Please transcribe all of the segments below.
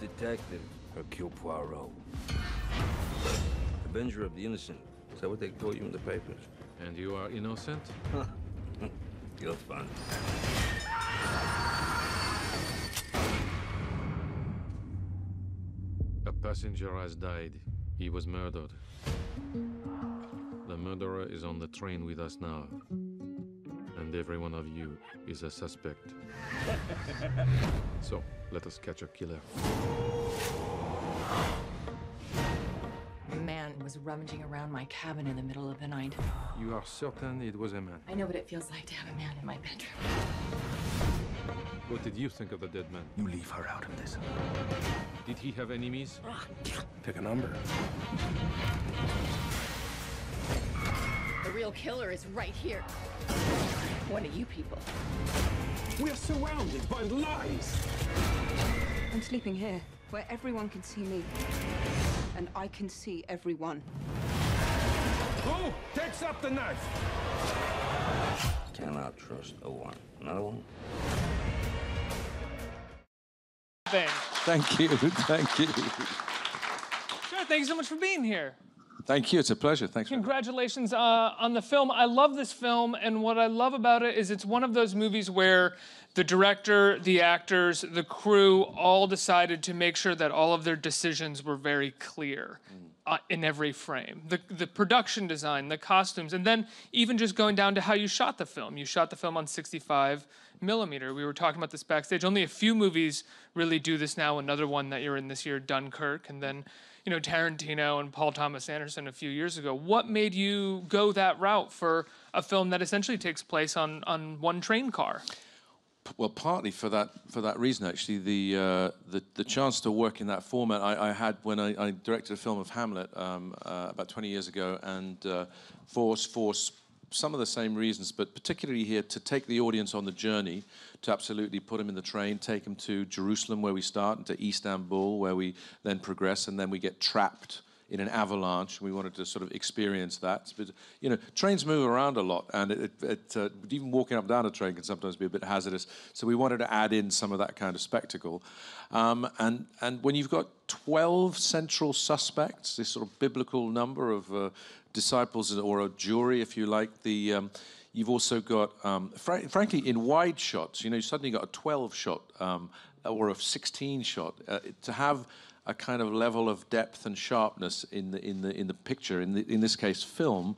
detective, Hercule Poirot. Avenger of the innocent. Is that what they call you in the papers? And you are innocent? You're fun. A passenger has died. He was murdered. The murderer is on the train with us now and every one of you is a suspect. so, let us catch a killer. A man was rummaging around my cabin in the middle of the night. You are certain it was a man? I know what it feels like to have a man in my bedroom. What did you think of the dead man? You leave her out of this. Did he have enemies? Pick a number. The real killer is right here one of you people. We are surrounded by lies. I'm sleeping here, where everyone can see me. And I can see everyone. Who takes up the knife? Cannot trust a one. Another one? Thank you. Thank you. Sure, thank you so much for being here. Thank you. It's a pleasure. Thanks. Congratulations uh, on the film. I love this film, and what I love about it is it's one of those movies where the director, the actors, the crew all decided to make sure that all of their decisions were very clear. Uh, in every frame. The, the production design, the costumes, and then even just going down to how you shot the film. You shot the film on 65 millimeter. We were talking about this backstage. Only a few movies really do this now. Another one that you're in this year, Dunkirk, and then you know Tarantino and Paul Thomas Anderson a few years ago. What made you go that route for a film that essentially takes place on on one train car? Well, partly for that for that reason, actually, the uh, the, the chance to work in that format I, I had when I, I, directed a film of Hamlet um, uh, about 20 years ago, and uh, Force Force some of the same reasons, but particularly here to take the audience on the journey, to absolutely put them in the train, take them to Jerusalem where we start, and to Istanbul where we then progress, and then we get trapped in an avalanche. We wanted to sort of experience that. But you know, trains move around a lot, and it, it uh, even walking up and down a train can sometimes be a bit hazardous. So we wanted to add in some of that kind of spectacle. Um, and and when you've got 12 central suspects, this sort of biblical number of uh, disciples or a jury, if you like. The um, you've also got, um, fr- frankly, in wide shots. You know, you suddenly got a 12 shot um, or a 16 shot uh, to have a kind of level of depth and sharpness in the in the in the picture. In the, in this case, film.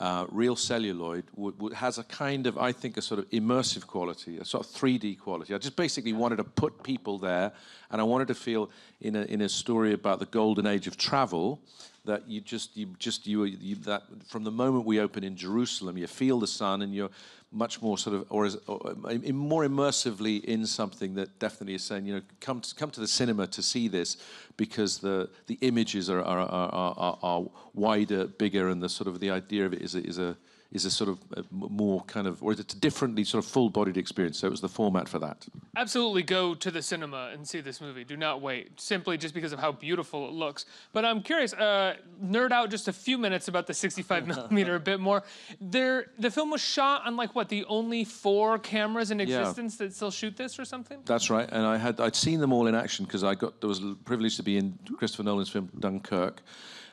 Uh, real celluloid w- w- has a kind of, I think, a sort of immersive quality, a sort of 3D quality. I just basically wanted to put people there, and I wanted to feel in a, in a story about the golden age of travel that you just you just you, you, that from the moment we open in Jerusalem, you feel the sun and you're much more sort of or, is, or in, more immersively in something that definitely is saying you know come to, come to the cinema to see this because the the images are are, are, are, are wider, bigger, and the sort of the idea of it is is a is a sort of a uh, more kind of, or it's a differently sort of full-bodied experience. So it was the format for that. Absolutely, go to the cinema and see this movie. Do not wait, simply just because of how beautiful it looks. But I'm curious, uh, nerd out just a few minutes about the 65 millimeter a bit more. There, the film was shot on like what the only four cameras in existence yeah. that still shoot this or something. That's right, and I had I'd seen them all in action because I got there was a privilege to be in Christopher Nolan's film Dunkirk,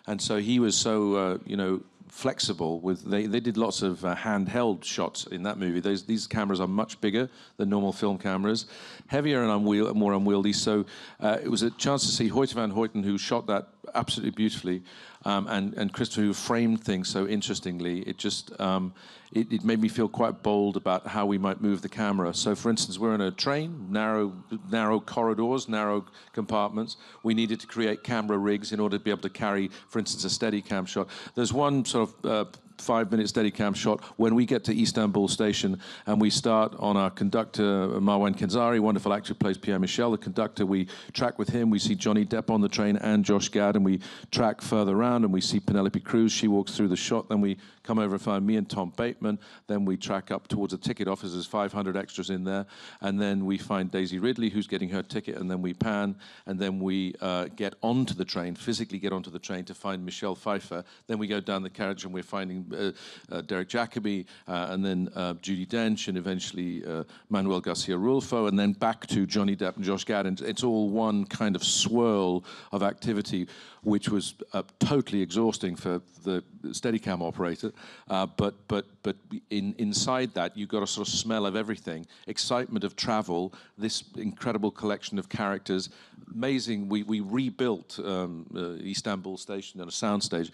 and so he was so uh, you know flexible. With they, they did lots of uh, handheld shots in that movie. Those, these cameras are much bigger than normal film cameras, heavier and unwiel- more unwieldy. So uh, it was a chance to see Hoyte van Hoyten, who shot that absolutely beautifully. Um, and, and Christopher, who framed things so interestingly, it just um, it, it, made me feel quite bold about how we might move the camera. So, for instance, we're in a train, narrow narrow corridors, narrow compartments. We needed to create camera rigs in order to be able to carry, for instance, a steady cam shot. There's one sort of uh, five minute steady cam shot when we get to Istanbul station and we start on our conductor Marwan Kenzari, wonderful actor plays Pierre Michel, the conductor. We track with him. We see Johnny Depp on the train and Josh Gad, and we track further around and we see Penelope Cruz. She walks through the shot. Then we come over and find me and Tom Bateman. Then we track up towards the ticket office. There's 500 extras in there, and then we find Daisy Ridley, who's getting her ticket, and then we pan, and then we uh, get onto the train, physically get onto the train to find Michelle Pfeiffer. Then we go down the carriage and we're finding uh, uh, Derek Jacobi, uh, and then Judy Dench, and eventually Manuel Garcia Rulfo, and then back to Johnny Depp and Josh Gad. And it's all one kind of swirl of activity, which was totally exhausting for the Steadicam operator. but but but in, inside that, you got a sort of smell of everything: excitement of travel, this incredible collection of characters, amazing. We we rebuilt um, uh, Istanbul station and a soundstage,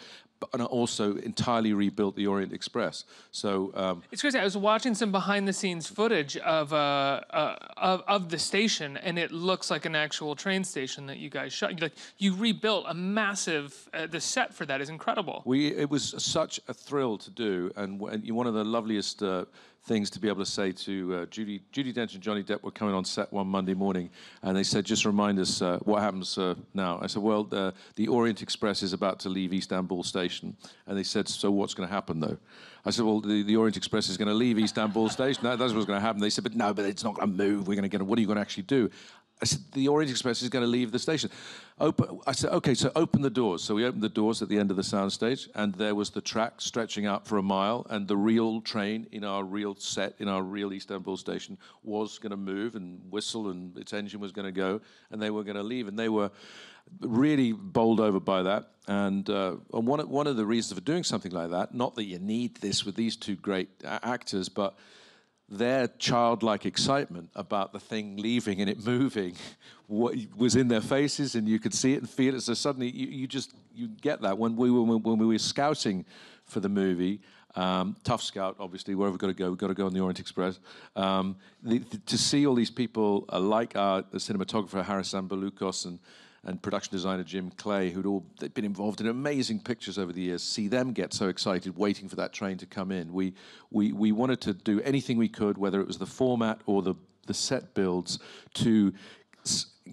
and also entirely rebuilt the Orient Express. So um, it's crazy. I was watching some behind-the-scenes footage of, uh, uh, of, of the station, and it looks like an actual train station that you guys shot. Like you rebuilt a massive. Uh, the set for that is incredible. We it was such a thrill to do, and, and one of the loveliest uh, things to be able to say to uh, Judy, Judy Dench and Johnny Depp were coming on set one Monday morning, and they said, "Just remind us uh, what happens uh, now." I said, "Well, the Orient Express is about to leave Istanbul station," and they said, "So what's going to happen though?" I said, "Well, the, the Orient Express is going to leave Istanbul station. That, that's what's going to happen." They said, "But no, but it's not going to move. We're going to get. A, what are you going to actually do?" I said, the Orient Express is going to leave the station. Open, I said, okay, so open the doors. So we opened the doors at the end of the soundstage, and there was the track stretching out for a mile, and the real train in our real set, in our real Istanbul station, was going to move and whistle, and its engine was going to go, and they were going to leave. And they were really bowled over by that. And, uh, and one, one of the reasons for doing something like that, not that you need this with these two great actors, but their childlike excitement about the thing leaving and it moving was in their faces and you could see it and feel it so suddenly you, you just you get that when we were when we were scouting for the movie um, tough scout obviously wherever we've got to go we've got to go on the orient express um, the, the, to see all these people uh, like our cinematographer harris sambalukos and and production designer Jim Clay, who'd all they'd been involved in amazing pictures over the years, see them get so excited waiting for that train to come in. We we we wanted to do anything we could, whether it was the format or the the set builds, to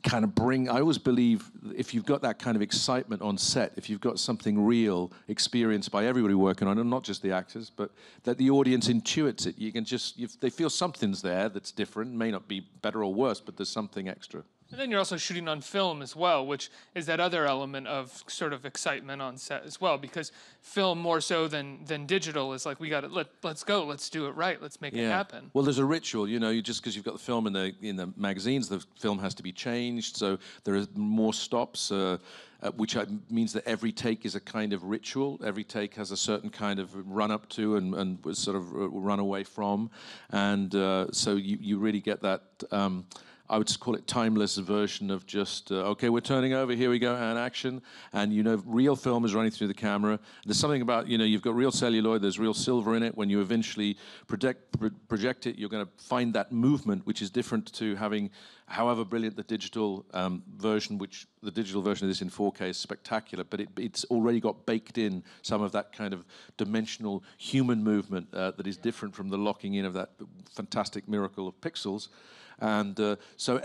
kind of bring i always believe if you've got that kind of excitement on set if you've got something real experienced by everybody working on it not just the actors but that the audience intuits it you can just they feel something's there that's different may not be better or worse but there's something extra and then you're also shooting on film as well, which is that other element of sort of excitement on set as well, because film more so than than digital is like we got it. let let's go, let's do it right, let's make yeah. it happen. Well, there's a ritual, you know. You just because you've got the film in the in the magazines, the film has to be changed, so there are more stops. Uh, uh, which I, uh, means that every take is a kind of ritual. Every take has a certain kind of run up to and, and sort of uh, run away from. And uh, so you, you really get that. Um, I would call it timeless version of just uh, okay, we're turning over, here we go, and action. And you know, real film is running through the camera. There's something about you know, you've got real celluloid, there's real silver in it. When you eventually project pro project it, you're going to find that movement, which is different to having, however brilliant the digital um, version, which the digital version of this in 4K is spectacular, but it, it's already got baked in some of that kind of dimensional human movement uh, that is different from the locking in of that fantastic miracle of pixels. And uh, so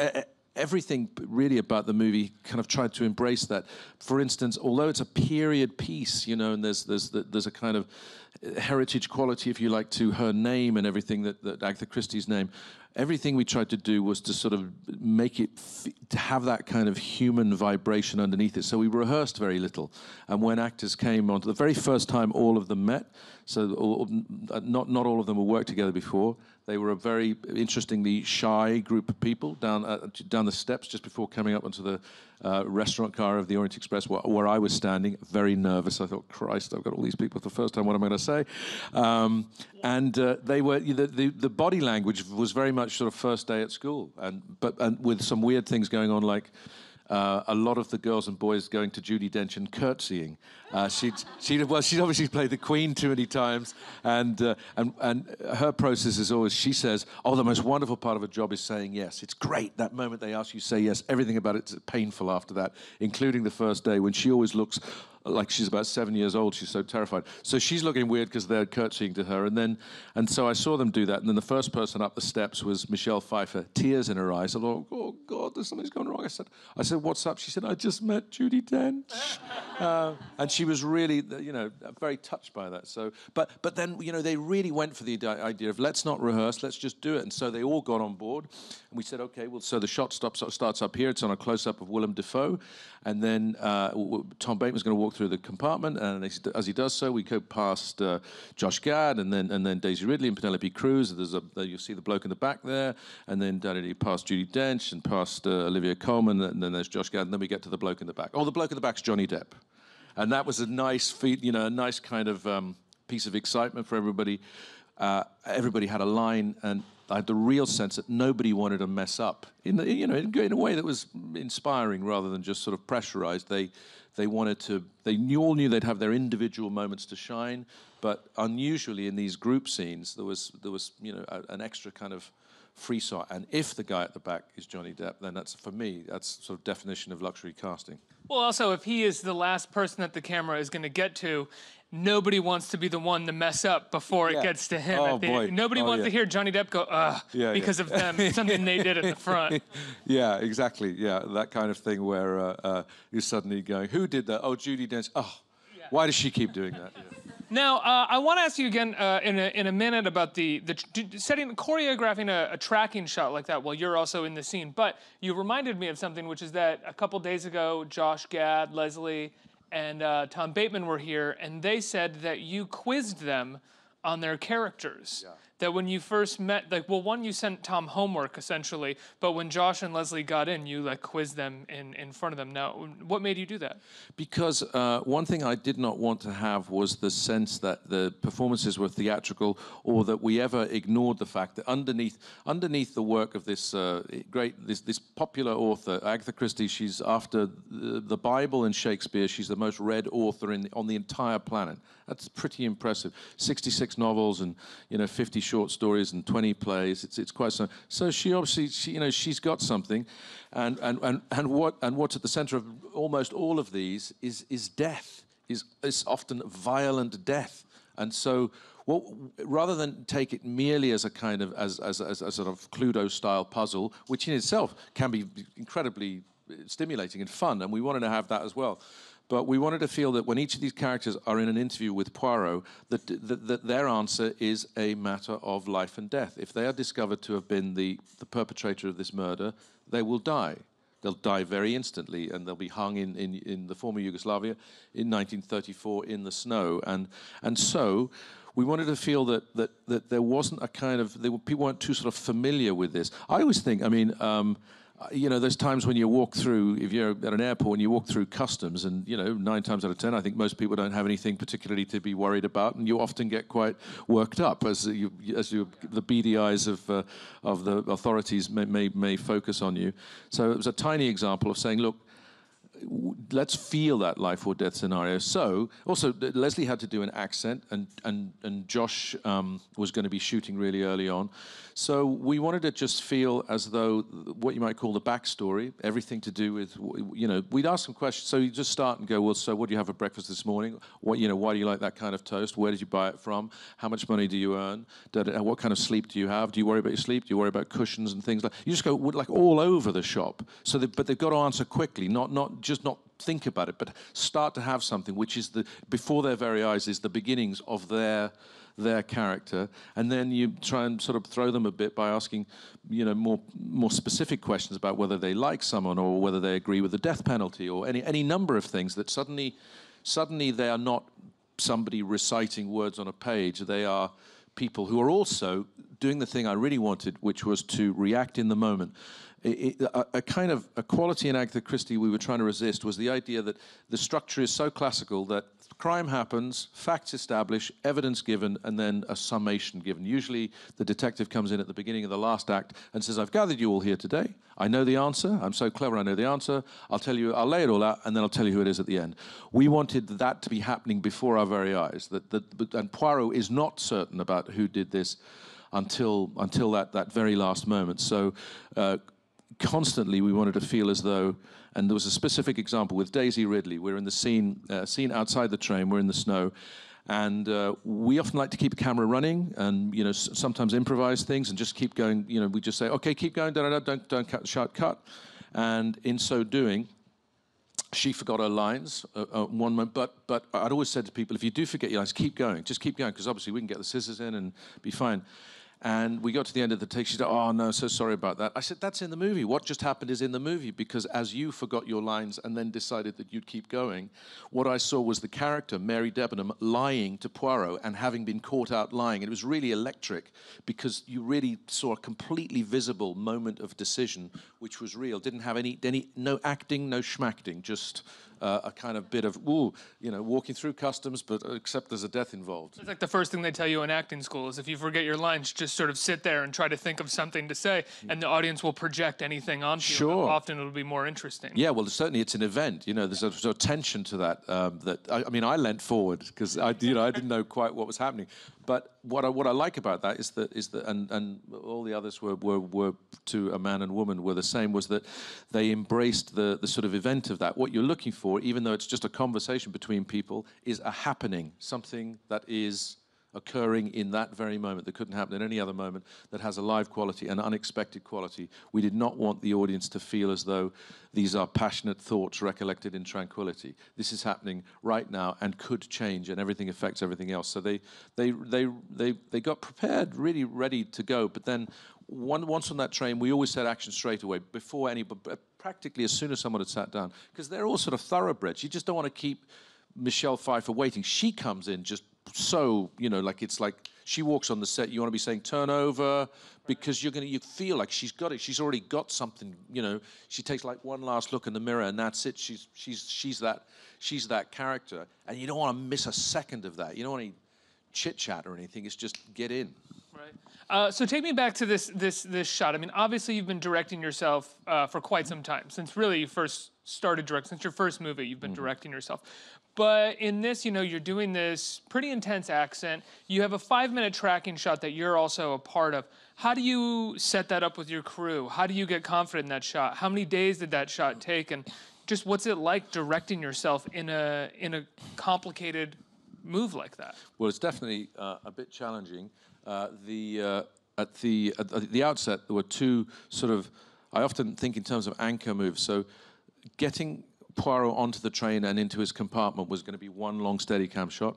everything really about the movie kind of tried to embrace that. For instance, although it's a period piece, you know, and there's there's there's a kind of uh, heritage quality, if you like, to her name and everything that, that Agatha Christie's name. Everything we tried to do was to sort of make it to have that kind of human vibration underneath it. So we rehearsed very little, and when actors came on, the very first time all of them met, so all, not not all of them were worked together before. They were a very interestingly shy group of people down uh, down the steps just before coming up onto the uh, restaurant car of the Orient Express, where, where, I was standing, very nervous. I thought, Christ, I've got all these people for the first time. What am I going to say? Um, and uh, they were the, the, the body language was very much sort of first day at school, and but and with some weird things going on like. Uh, a lot of the girls and boys going to Judy Dench and curtsying, uh, she she well she's obviously played the Queen too many times, and uh, and and her process is always she says, "Oh, the most wonderful part of a job is saying yes. It's great that moment they ask you say yes. Everything about it's painful after that, including the first day when she always looks." Like she's about seven years old, she's so terrified. So she's looking weird because they're curtsying to her, and then, and so I saw them do that. And then the first person up the steps was Michelle Pfeiffer, tears in her eyes. I thought, oh God, there's something's gone wrong. I said, I said, what's up? She said, I just met Judy Dench, uh, and she she was really, you know, very touched by that. So, but but then you know they really went for the idea of let's not rehearse, let's just do it. And so they all got on board, and we said, okay, well, so the shot stops, starts up here. It's on a close up of Willem Dafoe, and then uh, Tom Bateman's going to walk through the compartment, and as he does so, we go past uh, Josh Gad, and then and then Daisy Ridley and Penelope Cruz. There's a you'll see the bloke in the back there, and then past Judy Dench and past uh, Olivia Colman, and then there's Josh Gad, and then we get to the bloke in the back. Oh, the bloke in the back's Johnny Depp. And that was a nice feat, you know, a nice kind of um, piece of excitement for everybody. Uh, everybody had a line, and I had the real sense that nobody wanted to mess up. In the, you know, in a way that was inspiring rather than just sort of pressurized. They they wanted to. They knew, all knew they'd have their individual moments to shine, but unusually in these group scenes, there was there was you know a, an extra kind of free shot. And if the guy at the back is Johnny Depp, then that's for me that's sort of definition of luxury casting. Well, also if he is the last person that the camera is going to get to, nobody wants to be the one to mess up before yeah. it gets to him. Oh, boy. Nobody oh, wants yeah. to hear Johnny Depp go, ugh, yeah, because of them, something they did at the front. Yeah, exactly. Yeah, that kind of thing where uh, uh, you're suddenly going, who did that? Oh, Judy Dench. Oh, why does she keep doing that? Now, uh, I want to ask you again uh, in, a, in a minute about the, the setting, choreographing a, a, tracking shot like that while you're also in the scene. But you reminded me of something, which is that a couple days ago, Josh Gad, Leslie, and uh, Tom Bateman were here, and they said that you quizzed them on their characters. Yeah that when you first met, like, well, one, you sent Tom homework essentially, but when Josh and Leslie got in, you like quizzed them in, in front of them. Now, what made you do that? Because uh, one thing I did not want to have was the sense that the performances were theatrical or that we ever ignored the fact that underneath, underneath the work of this uh, great, this, this popular author, Agatha Christie, she's after the, the Bible and Shakespeare, she's the most read author in, on the entire planet. That's pretty impressive. 66 novels and, you know, 50 short stories and 20 plays. It's, it's quite so. So she obviously, she, you know, she's got something. And, and, and, and, what, and what's at the center of almost all of these is, is death, is, is often violent death. And so what, rather than take it merely as a kind of, as, as, as a sort of Cluedo-style puzzle, which in itself can be incredibly stimulating and fun, and we wanted to have that as well. But we wanted to feel that when each of these characters are in an interview with Poirot, that, that, that their answer is a matter of life and death. If they are discovered to have been the, the perpetrator of this murder, they will die. They'll die very instantly, and they'll be hung in, in, in the former Yugoslavia in 1934 in the snow. And, and so we wanted to feel that, that, that there wasn't a kind of, were, people weren't too sort of familiar with this. I always think, I mean, um, uh, you know, there's times when you walk through, if you're at an airport and you walk through customs, and, you know, nine times out of ten, I think most people don't have anything particularly to be worried about, and you often get quite worked up as you, as you, the beady eyes of, uh, of the authorities may, may, may focus on you. So it was a tiny example of saying, look, let's feel that life or death scenario. So also Leslie had to do an accent, and and and Josh um, was going to be shooting really early on. So we wanted to just feel as though what you might call the backstory, everything to do with you know we'd ask some questions. So you just start and go, well, so what do you have for breakfast this morning? What you know, why do you like that kind of toast? Where did you buy it from? How much money do you earn? What kind of sleep do you have? Do you worry about your sleep? Do you worry about cushions and things like? You just go like all over the shop. So, they, but they've got to answer quickly, not not just not think about it, but start to have something which is the before their very eyes is the beginnings of their their character, and then you try and sort of throw them a bit by asking, you know, more more specific questions about whether they like someone or whether they agree with the death penalty or any any number of things that suddenly suddenly they are not somebody reciting words on a page. They are people who are also doing the thing I really wanted, which was to react in the moment a, kind of a quality in Agatha Christie we were trying to resist was the idea that the structure is so classical that crime happens, facts established, evidence given, and then a summation given. Usually the detective comes in at the beginning of the last act and says, I've gathered you all here today. I know the answer. I'm so clever, I know the answer. I'll tell you, I'll lay it all out, and then I'll tell you who it is at the end. We wanted that to be happening before our very eyes. That, that, and Poirot is not certain about who did this until until that, that very last moment. So uh, constantly we wanted to feel as though, and there was a specific example with Daisy Ridley. We're in the scene, uh, scene outside the train. We're in the snow, and uh, we often like to keep a camera running, and you know sometimes improvise things and just keep going. You know, we just say, okay, keep going, don't, don't don't cut, shout, cut, and in so doing. She forgot her lines uh, uh, one moment, but but I'd always said to people, if you do forget your lines, keep going, just keep going, because obviously we can get the scissors in and be fine. And we got to the end of the take. She said, Oh, no, so sorry about that. I said, That's in the movie. What just happened is in the movie because as you forgot your lines and then decided that you'd keep going, what I saw was the character, Mary Debenham, lying to Poirot and having been caught out lying. And it was really electric because you really saw a completely visible moment of decision, which was real. Didn't have any, any no acting, no schmacting, just uh, a kind of bit of, ooh, you know, walking through customs, but except there's a death involved. It's like the first thing they tell you in acting school is if you forget your lines, just sort of sit there and try to think of something to say, mm. and the audience will project anything onto sure. you. Sure. Often it'll be more interesting. Yeah, well, certainly it's an event. You know, there's a sort of tension to that. Um, that I, I mean, I leant forward because I, you know, I didn't know quite what was happening. But what I, what I like about that is that is that and, and all the others were, were were to a man and woman were the same was that they embraced the the sort of event of that. What you're looking for, even though it's just a conversation between people, is a happening, something that is occurring in that very moment that couldn't happen in any other moment that has a live quality, an unexpected quality. We did not want the audience to feel as though these are passionate thoughts recollected in tranquility. This is happening right now and could change and everything affects everything else. So they, they, they, they, they got prepared, really ready to go. But then one, once on that train, we always said action straight away before any, practically as soon as someone had sat down, because they're all sort of thoroughbreds. You just don't want to keep Michelle Pfeiffer waiting. She comes in just so you know like it's like she walks on the set you want to be saying turnover because you're going to you feel like she's got it she's already got something you know she takes like one last look in the mirror and that's it she's she's she's that she's that character and you don't want to miss a second of that you don't want any chit chat or anything it's just get in Right. Uh, so take me back to this this this shot. I mean, obviously you've been directing yourself uh, for quite some time since really you first started directing. Since your first movie, you've been mm -hmm. directing yourself. But in this, you know, you're doing this pretty intense accent. You have a five minute tracking shot that you're also a part of. How do you set that up with your crew? How do you get confident in that shot? How many days did that shot take? And just what's it like directing yourself in a in a complicated move like that? Well, it's definitely uh, a bit challenging. Uh, the uh, at the at the outset, there were two sort of. I often think in terms of anchor moves. So, getting Poirot onto the train and into his compartment was going to be one long steadicam shot,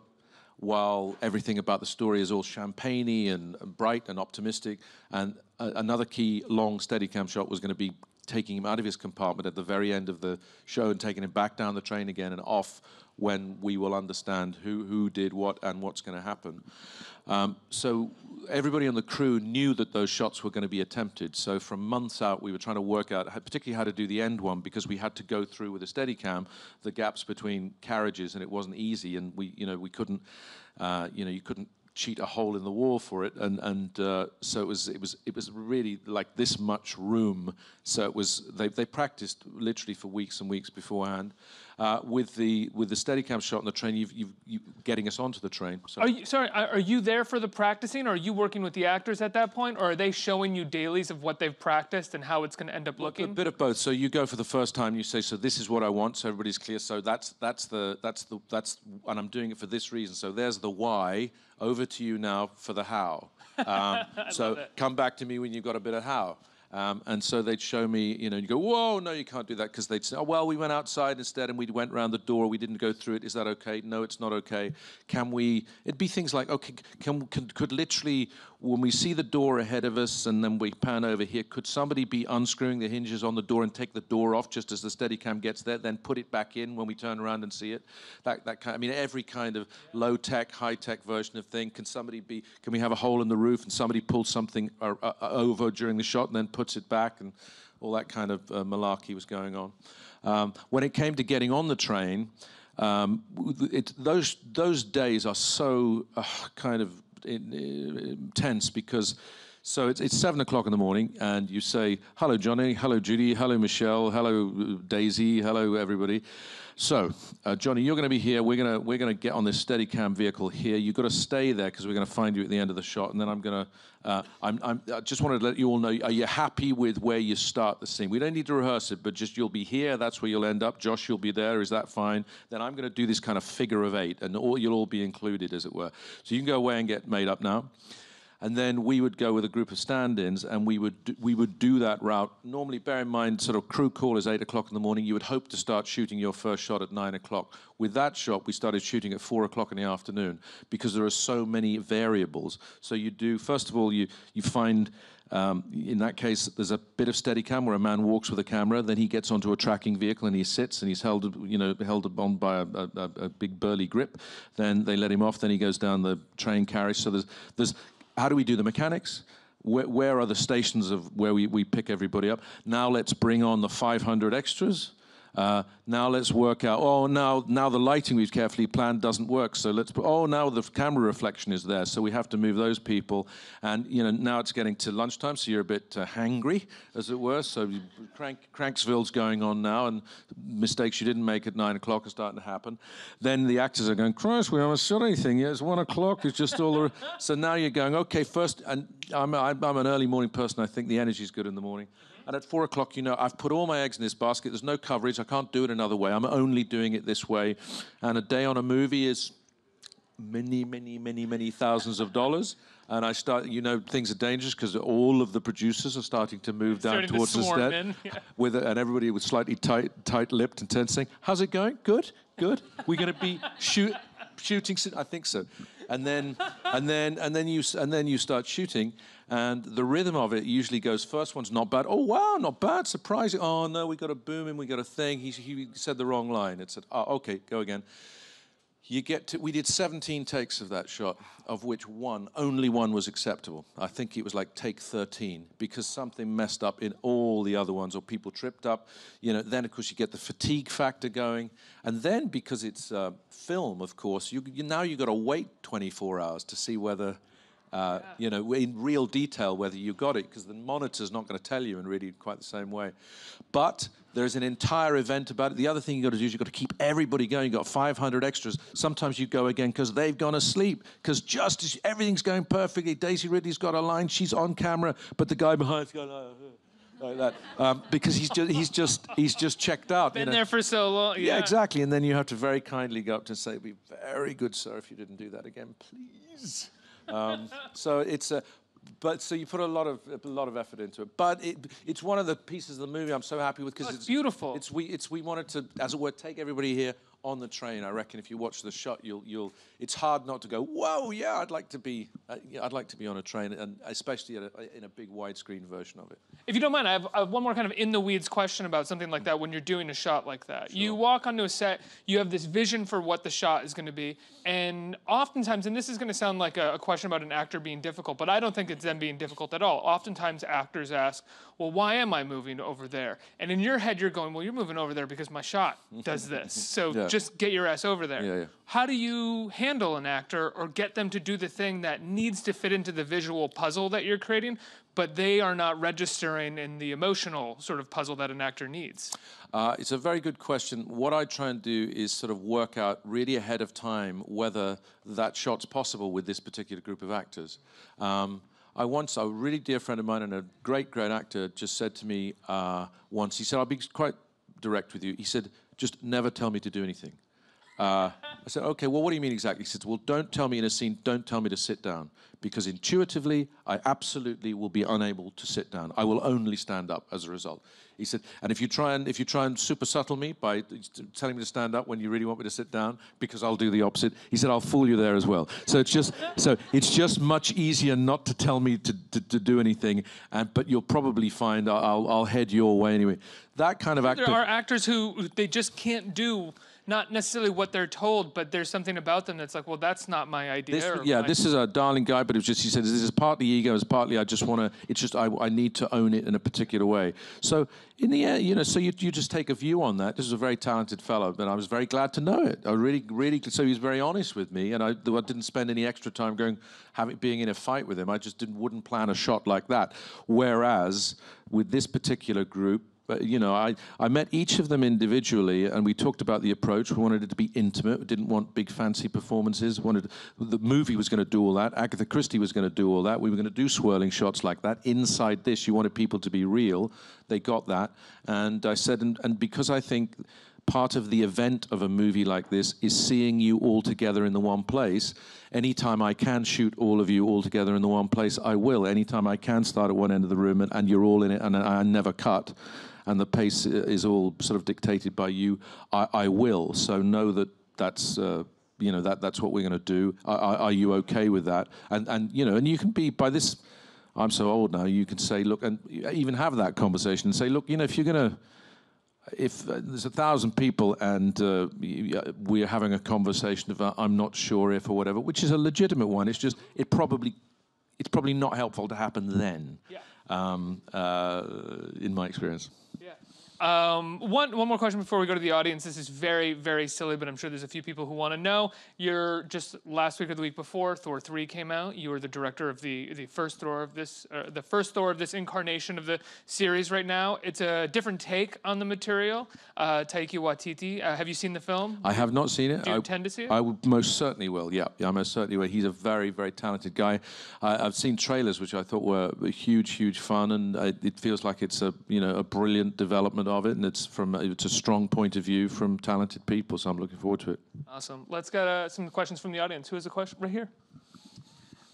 while everything about the story is all champagne and bright and optimistic. And another key long steadicam shot was going to be taking him out of his compartment at the very end of the show and taking him back down the train again and off when we will understand who, who did what and what's going to happen. Um, so everybody on the crew knew that those shots were going to be attempted. So from months out, we were trying to work out, how, particularly how to do the end one, because we had to go through with a steady cam the gaps between carriages, and it wasn't easy. And we, you know, we couldn't, uh, you know, you couldn't cheat a hole in the wall for it, and and uh, so it was it was it was really like this much room. So it was they they practiced literally for weeks and weeks beforehand. Uh, with the with the Steadicam shot on the train, you've, you've, you getting us onto the train. So. Are you, sorry, are you there for the practicing, or are you working with the actors at that point, or are they showing you dailies of what they've practiced and how it's going to end up looking? A bit of both. So you go for the first time, you say, "So this is what I want," so everybody's clear. So that's that's the that's the that's and I'm doing it for this reason. So there's the why. Over to you now for the how. Um, so come back to me when you've got a bit of how. Um, and so they'd show me, you know, you go, whoa, no, you can't do that because they'd say, oh, well, we went outside instead and we went round the door. We didn't go through it. Is that okay? No, it's not okay. Can we? It'd be things like, okay, can, can could literally when we see the door ahead of us and then we pan over here, could somebody be unscrewing the hinges on the door and take the door off just as the Steadicam gets there, then put it back in when we turn around and see it? That that kind. I mean, every kind of low tech, high tech version of thing. Can somebody be? Can we have a hole in the roof and somebody pull something uh, uh, over during the shot and then? Put puts it back, and all that kind of uh, malarkey was going on. Um, when it came to getting on the train, um, it, those those days are so uh, kind of uh, tense because. So it's, it's seven o'clock in the morning, and you say, Hello, Johnny. Hello, Judy. Hello, Michelle. Hello, uh, Daisy. Hello, everybody. So, uh, Johnny, you're going to be here. We're going to we're going to get on this Steadicam vehicle here. You've got to stay there because we're going to find you at the end of the shot, and then I'm going to. Uh, I'm, I'm, I just wanted to let you all know. Are you happy with where you start the scene? We don't need to rehearse it, but just you'll be here. That's where you'll end up. Josh, you'll be there. Is that fine? Then I'm going to do this kind of figure of eight, and all, you'll all be included, as it were. So you can go away and get made up now and then we would go with a group of stand-ins, and we would we would do that route. Normally, bear in mind, sort of crew call is eight o'clock in the morning. You would hope to start shooting your first shot at nine o'clock. With that shot, we started shooting at four o'clock in the afternoon because there are so many variables. So you do first of all, you you find. Um, in that case, there's a bit of steady cam where a man walks with a camera, then he gets onto a tracking vehicle and he sits and he's held, you know, held on by a, a, a, big burly grip. Then they let him off. Then he goes down the train carriage. So there's there's how do we do the mechanics? Where, where are the stations of where we, we pick everybody up? Now let's bring on the 500 extras uh, now let's work out, oh, now, now the lighting we've carefully planned doesn't work, so let's put, oh, now the camera reflection is there, so we have to move those people. And, you know, now it's getting to lunchtime, so you're a bit uh, hangry, as it were, so crank, Cranksville's going on now, and mistakes you didn't make at 9 o'clock are starting to happen. Then the actors are going, Christ, we haven't shot anything yet, it's 1 o'clock, it's just all the... so now you're going, okay, first, and I'm, I'm, I'm an early morning person, I think the energy's good in the morning. And at four o'clock, you know, I've put all my eggs in this basket. There's no coverage. I can't do it another way. I'm only doing it this way. And a day on a movie is many, many, many, many thousands of dollars. And I start, you know, things are dangerous because all of the producers are starting to move down towards to us yeah. with and everybody was slightly tight, tight-lipped and tense, saying, "How's it going? Good, good. We're going to be shoot, shooting. I think so." And then, and then, and then you, and then you start shooting, and the rhythm of it usually goes first one's not bad. Oh, wow, not bad. Surprising. Oh, no, we got a boom and we got a thing. He, he said the wrong line. It said, oh, okay, go again. You get to, we did 17 takes of that shot, of which one, only one was acceptable. I think it was like take 13 because something messed up in all the other ones or people tripped up. You know, then of course you get the fatigue factor going. And then because it's uh, film, of course, you, you now you've got to wait 24 hours to see whether uh, yeah. you know, in real detail whether you got it, because the monitor's not going to tell you in really quite the same way. But there's an entire event about it. The other thing you've got to do is you've got to keep everybody going. You've got 500 extras. Sometimes you go again because they've gone asleep, because just as everything's going perfectly, Daisy Ridley's got a line, she's on camera, but the guy behind's going, oh, uh, like that um, because he's just he's just he's just checked out. Been you know? there for so long. Yeah. yeah. exactly. And then you have to very kindly go up to say, "Be very good, sir, if you didn't do that again, please." Um, so it's a, but so you put a lot of a lot of effort into it. But it, it's one of the pieces of the movie I'm so happy with because oh, it's, it's, beautiful. It's we it's we wanted to, as it were, take everybody here on the train, I reckon if you watch the shot, you'll, you'll it's hard not to go, whoa, yeah, I'd like to be, uh, I'd like to be on a train, and especially a, in a big widescreen version of it. If you don't mind, I have, I have, one more kind of in the weeds question about something like that when you're doing a shot like that. Sure. You walk onto a set, you have this vision for what the shot is going to be, and oftentimes, and this is going to sound like a, a question about an actor being difficult, but I don't think it's them being difficult at all. Oftentimes, actors ask, well, why am I moving over there? And in your head, you're going, well, you're moving over there because my shot does this. So yeah just get your ass over there. Yeah, yeah. How do you handle an actor or get them to do the thing that needs to fit into the visual puzzle that you're creating, but they are not registering in the emotional sort of puzzle that an actor needs? Uh, it's a very good question. What I try and do is sort of work out really ahead of time whether that shot's possible with this particular group of actors. Um, I once, a really dear friend of mine and a great, great actor just said to me uh, once, he said, I'll be quite direct with you. He said, just never tell me to do anything. Uh, I said, okay, well, what do you mean exactly? He said, well, don't tell me in a scene, don't tell me to sit down, because intuitively, I absolutely will be unable to sit down. I will only stand up as a result. He said, and if you try and if you try and super subtle me by telling me to stand up when you really want me to sit down, because I'll do the opposite. He said, I'll fool you there as well. So it's just so it's just much easier not to tell me to, to, to do anything, and but you'll probably find I'll, I'll head your way anyway. That kind of actor. There are actors who they just can't do not necessarily what they're told, but there's something about them that's like, well, that's not my idea. This, yeah, my this is a darling guy, but it was just, he said, this is partly ego, it's partly I just want to, it's just I, I need to own it in a particular way. So in the end, you know, so you, you just take a view on that. This is a very talented fellow, but I was very glad to know it. I really, really, so he was very honest with me, and I, I didn't spend any extra time going, having, being in a fight with him. I just didn't, wouldn't plan a shot like that. Whereas with this particular group, you know, I, I met each of them individually, and we talked about the approach. We wanted it to be intimate. We didn't want big fancy performances. Wanted the movie was going to do all that. Agatha Christie was going to do all that. We were going to do swirling shots like that. Inside this, you wanted people to be real. They got that, and I said, and, and because I think part of the event of a movie like this is seeing you all together in the one place. Anytime I can shoot all of you all together in the one place, I will. Anytime I can start at one end of the room and, and you're all in it and I never cut, and the pace is all sort of dictated by you, I, I will. So know that that's. Uh, you know that that's what we're going to do. Are, are you okay with that? And and you know, and you can be by this. I'm so old now. You can say, look, and even have that conversation and say, look, you know, if you're going to if uh, there's a thousand people and uh, we're having a conversation about uh, I'm not sure if or whatever, which is a legitimate one. It's just it probably it's probably not helpful to happen then, yeah. um, uh, in my experience. Um, one, one more question before we go to the audience. This is very, very silly, but I'm sure there's a few people who want to know. You're just last week or the week before Thor 3 came out. You were the director of the, the first Thor of this, uh, the first Thor of this incarnation of the series right now. It's a different take on the material. Uh, Taiki Watiti, uh, have you seen the film? I have not seen it. Do you I, intend to see it? I most certainly will, yeah. yeah. I most certainly will. He's a very, very talented guy. I've seen trailers, which I thought were huge, huge fun, and uh, it feels like it's a, you know, a brilliant development of it, and it's from it's a strong point of view from talented people. So I'm looking forward to it. Awesome. Let's get uh, some questions from the audience. Who has a question right here?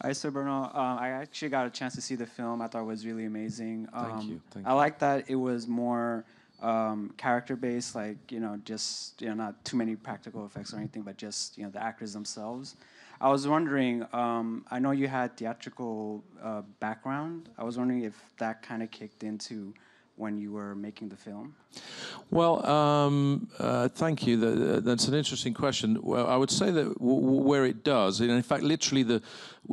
Hi, so Bruno, um, I actually got a chance to see the film. I thought it was really amazing. Um, Thank you. Thank I like that it was more um, character based, like you know, just you know, not too many practical effects or anything, but just you know, the actors themselves. I was wondering. Um, I know you had theatrical uh, background. I was wondering if that kind of kicked into when you were making the film? Well, um, uh, thank you. that's an interesting question. Well, I would say that where it does, and in fact, literally the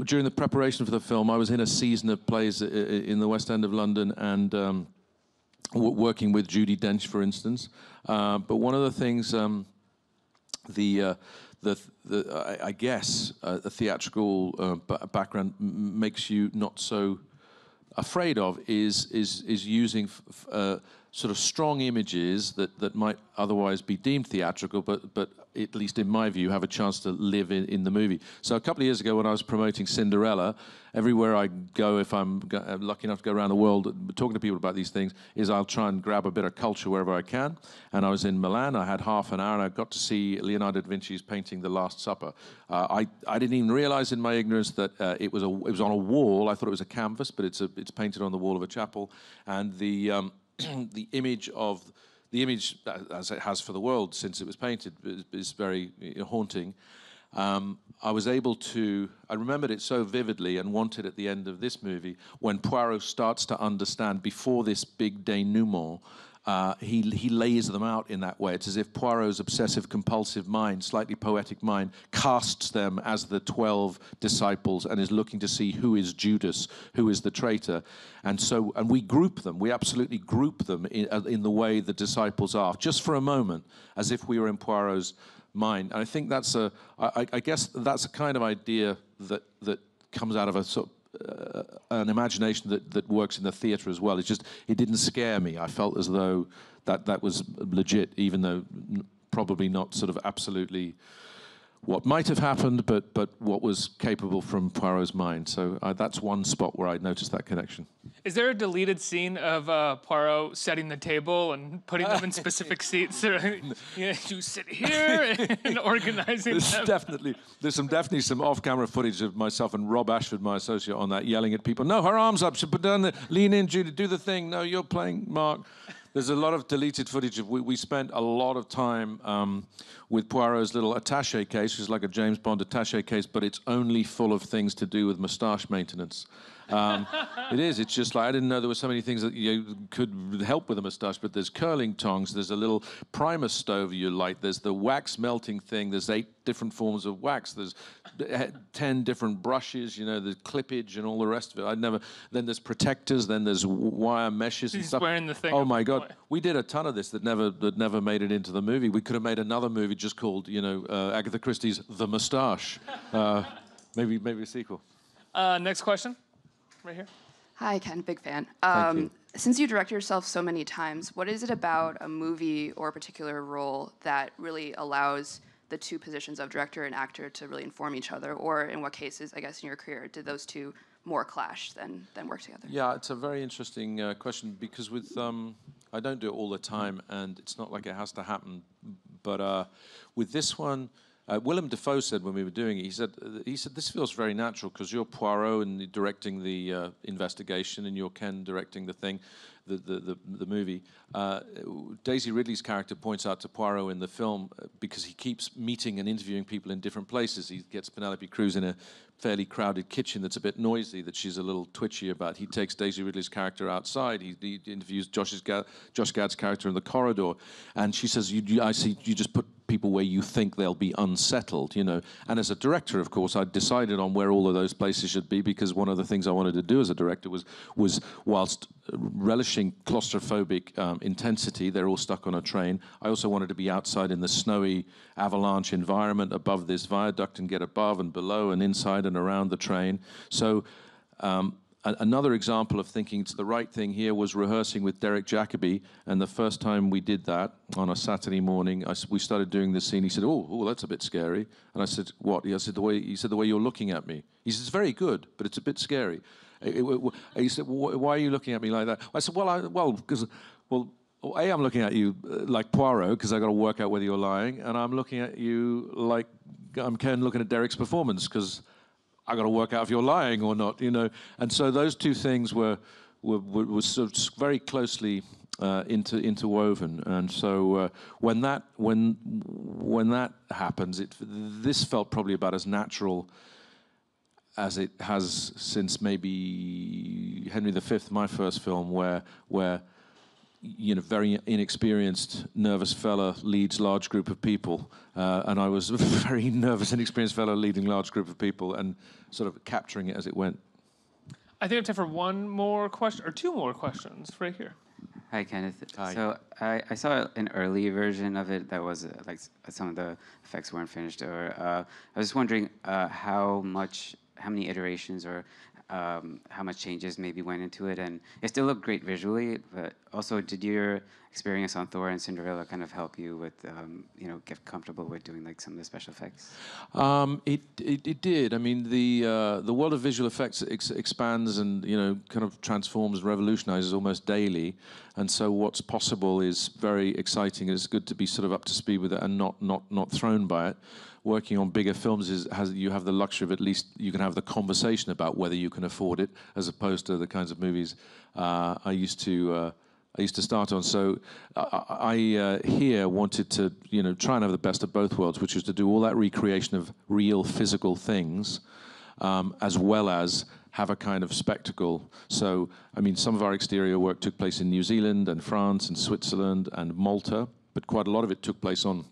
during the preparation for the film, I was in a season of plays in the West End of London and um, working with Judy Dench, for instance. Uh, but one of the things um, the uh, the, the I, I guess uh, the theatrical uh, background makes you not so afraid of is is is using uh, sort of strong images that, that might otherwise be deemed theatrical, but, but at least in my view, have a chance to live in, in the movie. So a couple of years ago, when I was promoting Cinderella, everywhere I go, if I'm uh, lucky enough to go around the world talking to people about these things, is I'll try and grab a bit of culture wherever I can. And I was in Milan. I had half an hour, and I got to see Leonardo da Vinci's painting The Last Supper. Uh, I I didn't even realize in my ignorance that uh, it was a it was on a wall. I thought it was a canvas, but it's a it's painted on the wall of a chapel, and the um, the image of the image as it has for the world since it was painted is, is very haunting. Um, I was able to, I remembered it so vividly and wanted at the end of this movie when Poirot starts to understand before this big denouement uh, he, he lays them out in that way. It's as if Poirot's obsessive compulsive mind, slightly poetic mind, casts them as the 12 disciples and is looking to see who is Judas, who is the traitor. And so, and we group them, we absolutely group them in, uh, in the way the disciples are, just for a moment, as if we were in Poirot's mind. And I think that's a, I, I guess that's a kind of idea that, that comes out of a sort of uh, an imagination that, that works in the theatre as well. It just it didn't scare me. I felt as though that that was legit, even though probably not sort of absolutely what might have happened, but but what was capable from Poirot's mind. So uh, that's one spot where I noticed that connection. Is there a deleted scene of uh, Poirot setting the table and putting them in specific seats? Or, you, you sit here and organizing there's them. Definitely, there's some definitely some off-camera footage of myself and Rob Ashford, my associate, on that yelling at people. No, her arms up. She put down the lean in, Judy. Do the thing. No, you're playing Mark there's a lot of deleted footage. Of, we, we spent a lot of time um, with Poirot's little attaché case, which is like a James Bond attaché case, but it's only full of things to do with moustache maintenance. Um, it is. It's just like I didn't know there were so many things that you could help with a moustache. But there's curling tongs. There's a little primer stove you light. There's the wax melting thing. There's eight different forms of wax. There's ten different brushes. You know the clippage and all the rest of it. I'd never. Then there's protectors. Then there's wire meshes and He's stuff. Wearing the thing oh my god, point. we did a ton of this that never that never made it into the movie. We could have made another movie just called you know uh, Agatha Christie's The Moustache. Uh, maybe maybe a sequel. Uh, next question right here. Hi, Ken, big fan. Um, you. Since you direct yourself so many times, what is it about a movie or a particular role that really allows the two positions of director and actor to really inform each other? Or in what cases, I guess, in your career, did those two more clash than, than work together? Yeah, it's a very interesting uh, question because with um, I don't do it all the time, and it's not like it has to happen. But uh, with this one, uh, Willem Dafoe said when we were doing it, he said, uh, he said this feels very natural because you're Poirot and you're directing the uh, investigation and you're Ken directing the thing, the, the, the, the movie. Uh, Daisy Ridley's character points out to Poirot in the film uh, because he keeps meeting and interviewing people in different places. He gets Penelope Cruz in a fairly crowded kitchen that's a bit noisy that she's a little twitchy about. He takes Daisy Ridley's character outside. He, he interviews Josh's, Josh Gad's character in the corridor, and she says, you, you, "I see you just put people where you think they'll be unsettled, you know. And as a director, of course, I decided on where all of those places should be because one of the things I wanted to do as a director was, was whilst relishing claustrophobic um, intensity, they're all stuck on a train. I also wanted to be outside in the snowy avalanche environment above this viaduct and get above and below and inside and around the train. So um, another example of thinking it's the right thing here was rehearsing with Derek Jacobi, and the first time we did that on a Saturday morning, I, we started doing this scene. He said, "Oh, oh, that's a bit scary," and I said, "What?" He said, "The way," he said, "The way you're looking at me." He said, "It's very good, but it's a bit scary." He said, "Why are you looking at me like that?" I said, "Well, I, well, because, well." A, I'm looking at you uh, like Poirot because I have got to work out whether you're lying, and I'm looking at you like I'm Ken looking at Derek's performance because I got to work out if you're lying or not, you know. And so those two things were were, were, were sort of very closely uh, inter, interwoven. And so uh, when that when when that happens, it this felt probably about as natural as it has since maybe Henry V, my first film, where where you know, very inexperienced, nervous fella leads large group of people, uh, and I was a very nervous, inexperienced fellow leading large group of people, and sort of capturing it as it went. I think I have time for one more question or two more questions right here. Hi, Kenneth. Hi. So I, I saw an early version of it that was uh, like some of the effects weren't finished, or uh, I was just wondering uh, how much how many iterations or um, how much changes maybe went into it, and it still looked great visually. But also, did your experience on Thor and Cinderella kind of help you with um, you know get comfortable with doing like some of the special effects? Um, it, it, it did. I mean, the uh, the world of visual effects ex expands and you know kind of transforms revolutionizes almost daily, and so what's possible is very exciting. It's good to be sort of up to speed with it and not not not thrown by it working on bigger films is has, you have the luxury of at least you can have the conversation about whether you can afford it, as opposed to the kinds of movies uh, I used to. Uh, I used to start on. So I, I uh, here wanted to, you know, try and have the best of both worlds, which is to do all that recreation of real physical things, um, as well as have a kind of spectacle. So I mean, some of our exterior work took place in New Zealand and France and Switzerland and Malta, but quite a lot of it took place on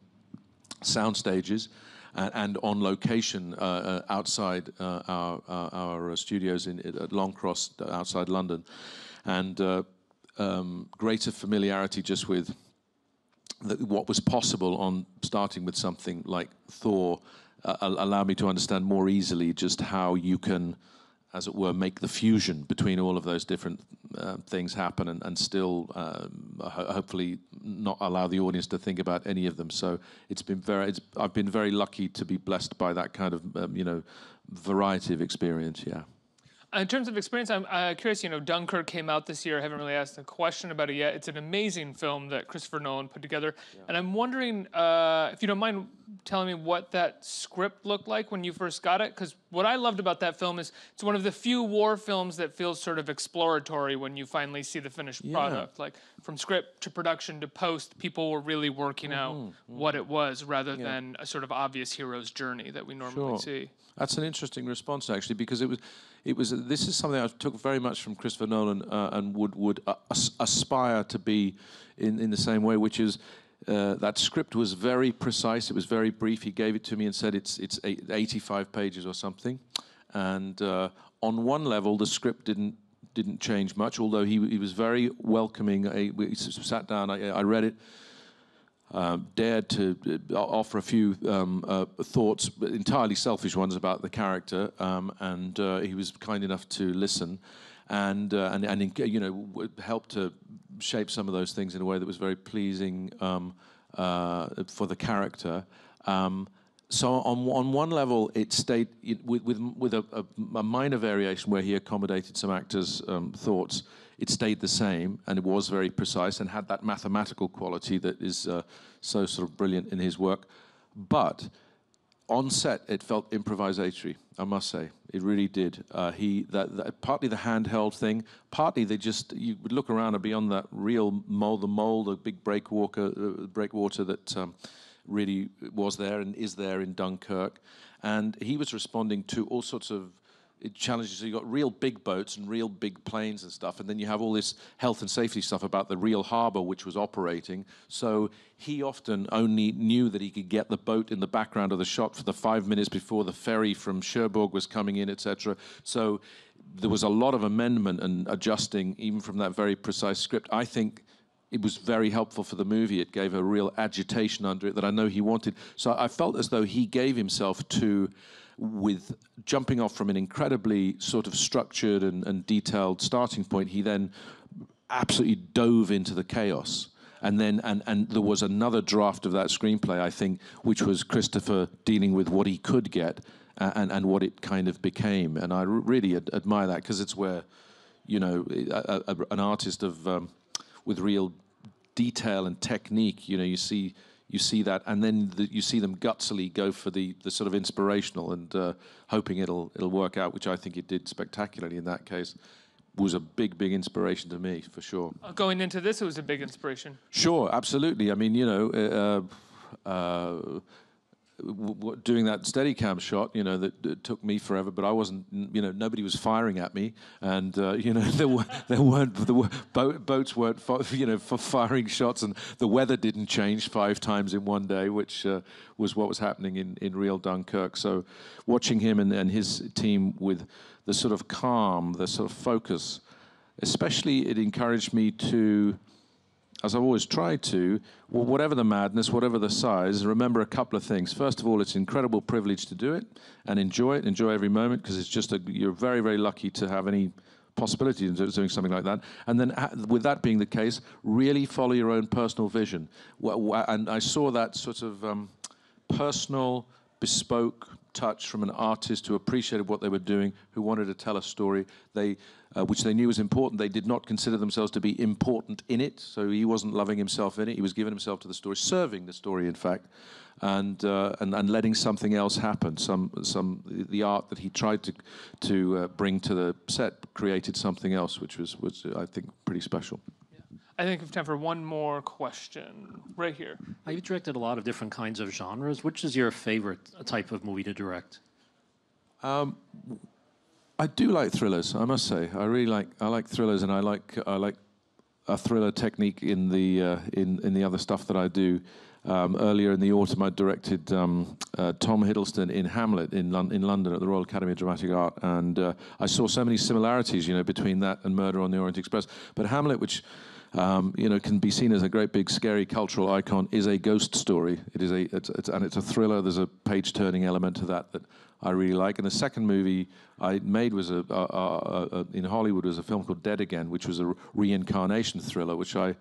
sound stages and on location uh, uh, outside uh, our, our, studios in, at Long Cross outside London. And um, greater familiarity just with the, what was possible on starting with something like Thor uh, allowed me to understand more easily just how you can, as it were, make the fusion between all of those different uh, things happen and, and still um, ho hopefully not allow the audience to think about any of them. So it's been very, it's, I've been very lucky to be blessed by that kind of, um, you know, variety of experience. Yeah in terms of experience, I'm uh, curious. You know, Dunkirk came out this year. I haven't really asked a question about it yet. It's an amazing film that Christopher Nolan put together, yeah. and I'm wondering uh, if you don't mind telling me what that script looked like when you first got it. Because what I loved about that film is it's one of the few war films that feels sort of exploratory when you finally see the finished yeah. product. Like from script to production to post, people were really working mm -hmm, out mm -hmm. what it was rather yeah. than a sort of obvious hero's journey that we normally sure. see. That's an interesting response, actually, because it was, it was. This is something I took very much from Christopher Nolan uh, and would would uh, aspire to be in in the same way, which is. Uh, that script was very precise. It was very brief. He gave it to me and said it's it's 85 pages or something. And uh, on one level, the script didn't didn't change much. Although he he was very welcoming. I, we sat down. I, I read it uh, dared to uh, offer a few um, uh, thoughts, entirely selfish ones, about the character, um, and uh, he was kind enough to listen, and uh, and and you know helped to shape some of those things in a way that was very pleasing um, uh, for the character um, so on on one level, it stayed with with, with a, a, minor variation where he accommodated some actors' um, thoughts it stayed the same and it was very precise and had that mathematical quality that is uh, so sort of brilliant in his work. But on set, it felt improvisatory, I must say. It really did. Uh, he that, that, Partly the handheld thing, partly they just, you would look around and beyond that real mold, the mold, the big breakwater, uh, breakwater that um, really was there and is there in Dunkirk. And he was responding to all sorts of it challenges. So you've got real big boats and real big planes and stuff, and then you have all this health and safety stuff about the real harbour which was operating. So he often only knew that he could get the boat in the background of the shot for the five minutes before the ferry from Cherbourg was coming in, etc. So there was a lot of amendment and adjusting, even from that very precise script. I think it was very helpful for the movie. It gave a real agitation under it that I know he wanted. So I felt as though he gave himself to with jumping off from an incredibly sort of structured and, and detailed starting point, he then absolutely dove into the chaos and then and and there was another draft of that screenplay I think which was Christopher dealing with what he could get uh, and and what it kind of became and I really ad admire that because it's where you know a, a, an artist of um, with real detail and technique you know you see you see that, and then the, you see them gutsily go for the, the sort of inspirational and uh, hoping it'll it'll work out, which I think it did spectacularly in that case. Was a big, big inspiration to me for sure. Uh, going into this, it was a big inspiration. Sure, absolutely. I mean, you know. Uh, uh doing that Steadicam shot, you know, that, that, took me forever, but I wasn't, you know, nobody was firing at me, and uh, you know, there were there weren't the were, boats weren't, you know, for firing shots, and the weather didn't change five times in one day, which uh, was what was happening in in real Dunkirk. So, watching him and, and his team with the sort of calm, the sort of focus, especially, it encouraged me to as I've always tried to, whatever the madness, whatever the size, remember a couple of things. First of all, it's incredible privilege to do it and enjoy it, enjoy every moment because it's just a, you're very, very lucky to have any possibility of doing something like that. And then, with that being the case, really follow your own personal vision. And I saw that sort of um, personal, bespoke touch from an artist who appreciated what they were doing, who wanted to tell a story, they, uh, which they knew was important. They did not consider themselves to be important in it, so he wasn't loving himself in it. He was giving himself to the story, serving the story, in fact, and uh, and, and letting something else happen. Some some the art that he tried to to uh, bring to the set created something else, which was was I think pretty special. I think we have time for one more question right here. You have directed a lot of different kinds of genres. Which is your favorite type of movie to direct? Um, I do like thrillers. I must say, I really like I like thrillers, and I like I like a thriller technique in the uh, in in the other stuff that I do. Um, earlier in the autumn, I directed um, uh, Tom Hiddleston in Hamlet in, Lon in London at the Royal Academy of Dramatic Art, and uh, I saw so many similarities, you know, between that and Murder on the Orient Express. But Hamlet, which um, you know, can be seen as a great big scary cultural icon, is a ghost story. It is a, it's, it's, and it's a thriller. There's a page-turning element to that that I really like. And the second movie I made was a, a, a, in Hollywood was a film called Dead Again, which was a reincarnation thriller, which I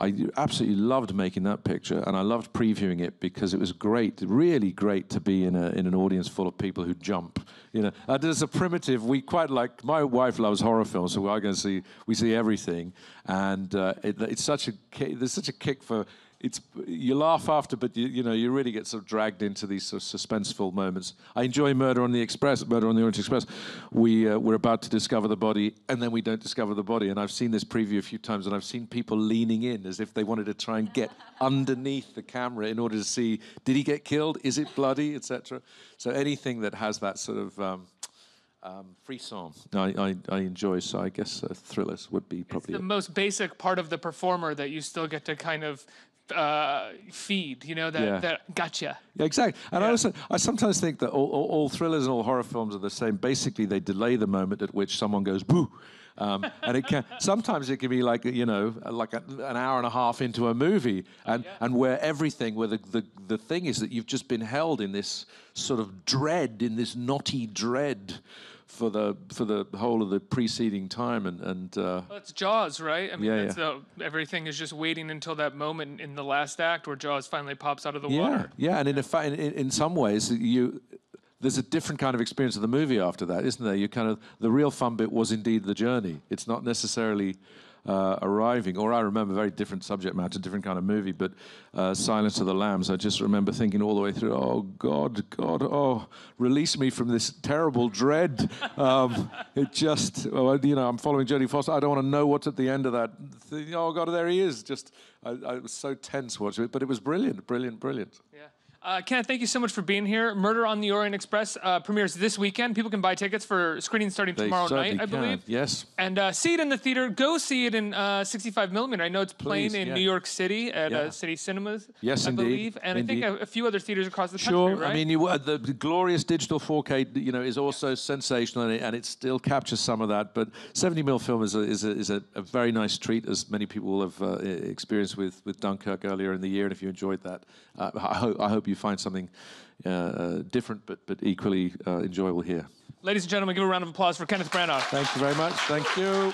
I absolutely loved making that picture, and I loved previewing it because it was great, really great to be in a in an audience full of people who jump. You know, and as a primitive, we quite like. My wife loves horror films, so we are going to see we see everything, and uh, it, it's such a there's such a kick for it's you laugh after, but you, you know you really get sort of dragged into these sort of suspenseful moments. I enjoy Murder on the Express, Murder on the Orient Express. We uh, we're about to discover the body, and then we don't discover the body. And I've seen this preview a few times, and I've seen people leaning in as if they wanted to try and get underneath the camera in order to see did he get killed, is it bloody, etc. So anything that has that sort of um, um, frisson. I, I, I, enjoy, so I guess uh, thrillers would be probably it's the it. most basic part of the performer that you still get to kind of uh, feed, you know, that, yeah. that gotcha. Yeah, exactly. And yeah. I also, I sometimes think that all, all, all, thrillers and all horror films are the same. Basically, they delay the moment at which someone goes boo. Um, and it can sometimes it can be like you know like a, an hour and a half into a movie and yeah. and where everything where the, the the thing is that you've just been held in this sort of dread in this knotty dread for the for the whole of the preceding time and and uh, well, it's Jaws, right? I mean, yeah, yeah. everything is just waiting until that moment in the last act where Jaws finally pops out of the yeah, water. Yeah, and in a fa- in, in some ways, you there's a different kind of experience of the movie after that, isn't there? You kind of the real fun bit was indeed the journey. It's not necessarily uh, arriving, or I remember very different subject matter, different kind of movie, but uh, Silence of the Lambs. I just remember thinking all the way through, oh God, God, oh, release me from this terrible dread. Um, it just, well, you know, I'm following Jodie Foster. I don't want to know what's at the end of that. Thing. Oh God, there he is. Just, I, I was so tense watching it, but it was brilliant, brilliant, brilliant. Yeah. Uh, Kenneth, thank you so much for being here. Murder on the Orient Express uh, premieres this weekend. People can buy tickets for screening starting they tomorrow night, I believe. Yes. And uh, see it in the theater. Go see it in uh, 65 millimeter. I know it's playing Please, in yeah. New York City at uh, yeah. City Cinemas. Yes, I indeed. believe, and indeed. I think a, a, few other theaters across the country. Sure. Right? I mean, you, the, uh, the, glorious digital 4K, you know, is also sensational, and it, and it, still captures some of that. But 70 mm film is a, is a, is a, a very nice treat, as many people will have experienced with with Dunkirk earlier in the year. And if you enjoyed that, I, ho- I hope you find something uh, uh, different but, but equally uh, enjoyable here. Ladies and gentlemen, give a round of applause for Kenneth Branagh. Thank you very much. Thank you.